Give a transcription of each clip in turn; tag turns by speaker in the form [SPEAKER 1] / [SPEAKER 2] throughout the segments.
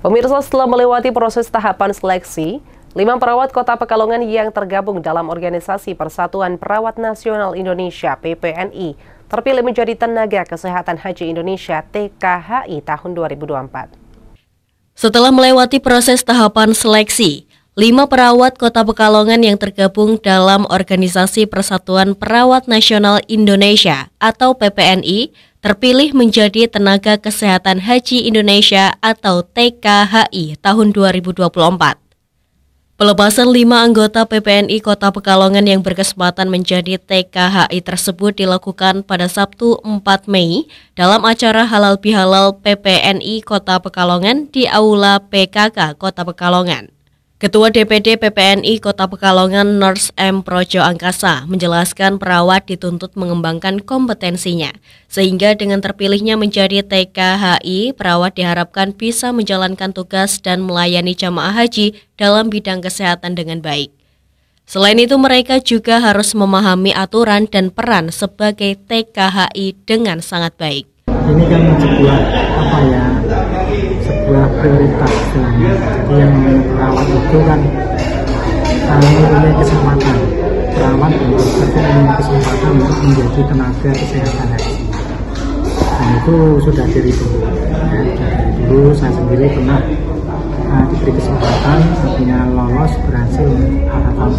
[SPEAKER 1] Pemirsa setelah melewati proses tahapan seleksi, lima perawat kota Pekalongan yang tergabung dalam organisasi Persatuan Perawat Nasional Indonesia PPNI terpilih menjadi tenaga kesehatan haji Indonesia TKHI tahun 2024. Setelah melewati proses tahapan seleksi, lima perawat kota Pekalongan yang tergabung dalam organisasi Persatuan Perawat Nasional Indonesia atau PPNI terpilih menjadi Tenaga Kesehatan Haji Indonesia atau TKHI tahun 2024. Pelepasan lima anggota PPNI Kota Pekalongan yang berkesempatan menjadi TKHI tersebut dilakukan pada Sabtu 4 Mei dalam acara halal bihalal PPNI Kota Pekalongan di Aula PKK Kota Pekalongan. Ketua DPD PPNI Kota Pekalongan Nurse M. Projo Angkasa menjelaskan perawat dituntut mengembangkan kompetensinya, sehingga dengan terpilihnya menjadi TKHI, perawat diharapkan bisa menjalankan tugas dan melayani jamaah haji dalam bidang kesehatan dengan baik. Selain itu, mereka juga harus memahami aturan dan peran sebagai TKHI dengan sangat baik.
[SPEAKER 2] Ini kan sebuah apa ya prioritasnya. yang perawat itu kan kami punya kesempatan perawat dan dokter itu kan punya kesempatan untuk menjadi tenaga kesehatan haji dan itu sudah dari dulu dulu saya sendiri pernah nah, diberi kesempatan akhirnya lolos berhasil pada tahun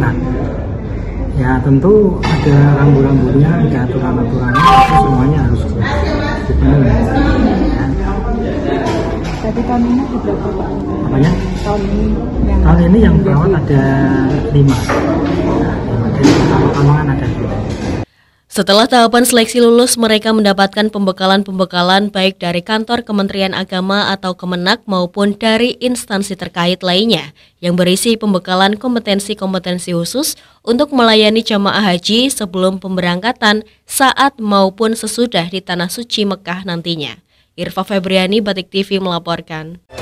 [SPEAKER 2] 2016 nah ya tentu ada rambu-rambunya ada aturan-aturannya semuanya harus dipenuhi tahun ini Tahun ini yang tahun perawat ada lima.
[SPEAKER 1] Nah, Setelah tahapan seleksi lulus, mereka mendapatkan pembekalan-pembekalan baik dari kantor Kementerian Agama atau Kemenak maupun dari instansi terkait lainnya yang berisi pembekalan kompetensi-kompetensi khusus untuk melayani jamaah haji sebelum pemberangkatan saat maupun sesudah di Tanah Suci Mekah nantinya. Irfa Febriani, Batik TV melaporkan.